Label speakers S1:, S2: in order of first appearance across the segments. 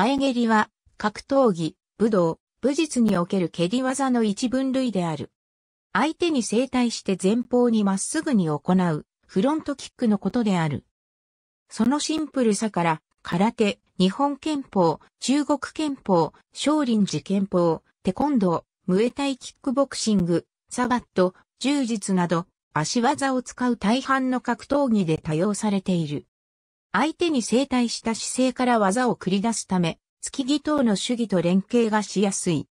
S1: 前蹴りは、格闘技、武道、武術における蹴り技の一分類である。相手に正対して前方にまっすぐに行う、フロントキックのことである。そのシンプルさから、空手、日本憲法、中国憲法、少林寺憲法、テコンドー、ムエタイキックボクシング、サバット、柔術など、足技を使う大半の格闘技で多用されている。相手に正対した姿勢から技を繰り出すため、月木等の主義と連携がしやすい。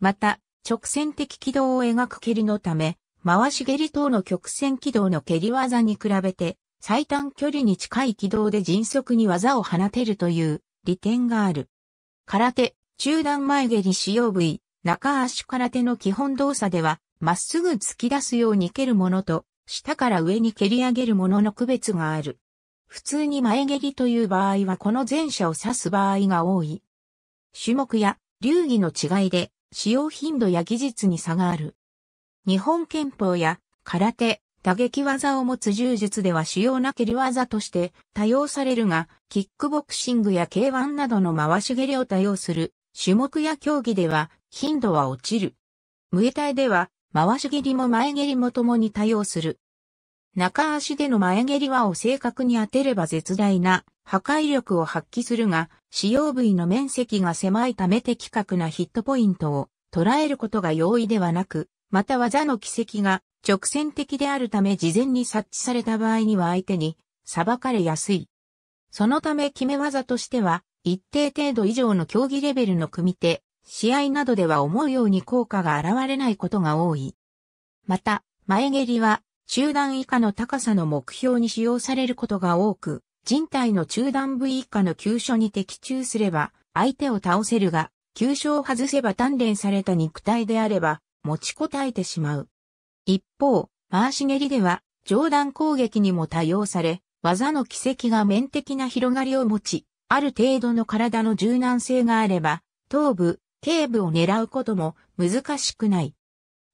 S1: また、直線的軌道を描く蹴りのため、回し蹴り等の曲線軌道の蹴り技に比べて、最短距離に近い軌道で迅速に技を放てるという利点がある。空手、中段前蹴り使用部位、中足空手の基本動作では、まっすぐ突き出すように蹴るものと、下から上に蹴り上げるものの区別がある。普通に前蹴りという場合はこの前者を指す場合が多い。種目や流儀の違いで使用頻度や技術に差がある。日本拳法や空手、打撃技を持つ柔術では主要な蹴り技として多用されるが、キックボクシングや K1 などの回し蹴りを多用する種目や競技では頻度は落ちる。無エタイでは回し蹴りも前蹴りも共に多用する。中足での前蹴り輪を正確に当てれば絶大な破壊力を発揮するが、使用部位の面積が狭いため的確なヒットポイントを捉えることが容易ではなく、また技の軌跡が直線的であるため事前に察知された場合には相手に裁かれやすい。そのため決め技としては、一定程度以上の競技レベルの組手、試合などでは思うように効果が現れないことが多い。また、前蹴りは中段以下の高さの目標に使用されることが多く、人体の中段部以下の急所に的中すれば、相手を倒せるが、急所を外せば鍛錬された肉体であれば、持ちこたえてしまう。一方、回し蹴りでは、上段攻撃にも多用され、技の軌跡が面的な広がりを持ち、ある程度の体の柔軟性があれば、頭部、頸部を狙うことも難しくない。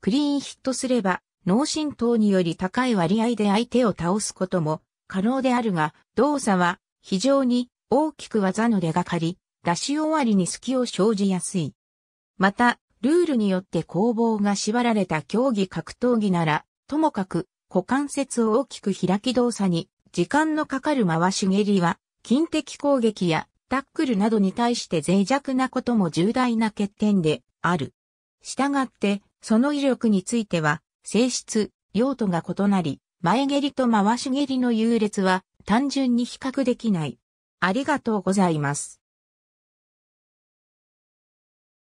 S1: クリーンヒットすれば、脳震盪により高い割合で相手を倒すことも可能であるが、動作は非常に大きく技の出がかり、出し終わりに隙を生じやすい。また、ルールによって攻防が縛られた競技格闘技なら、ともかく股関節を大きく開き動作に時間のかかる回し蹴りは、近的攻撃やタックルなどに対して脆弱なことも重大な欠点である。したがって、その威力については、性質、用途が異なり、前蹴りと回し蹴りの優劣は単純に比較できない。ありがとうございます。